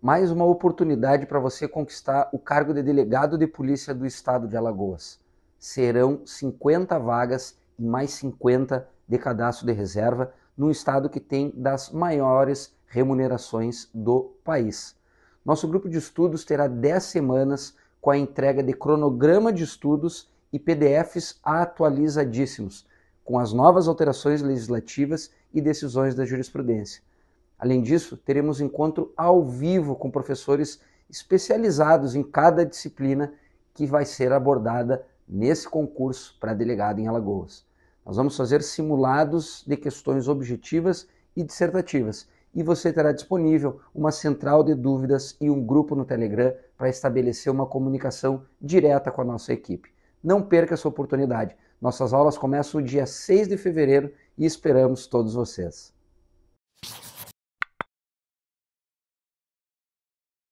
mais uma oportunidade para você conquistar o cargo de delegado de polícia do estado de Alagoas. Serão 50 vagas e mais 50 de cadastro de reserva num estado que tem das maiores remunerações do país. Nosso grupo de estudos terá 10 semanas com a entrega de cronograma de estudos e PDFs atualizadíssimos, com as novas alterações legislativas e decisões da jurisprudência. Além disso, teremos encontro ao vivo com professores especializados em cada disciplina que vai ser abordada nesse concurso para delegado em Alagoas. Nós vamos fazer simulados de questões objetivas e dissertativas e você terá disponível uma central de dúvidas e um grupo no Telegram para estabelecer uma comunicação direta com a nossa equipe. Não perca essa oportunidade. Nossas aulas começam o dia 6 de fevereiro e esperamos todos vocês.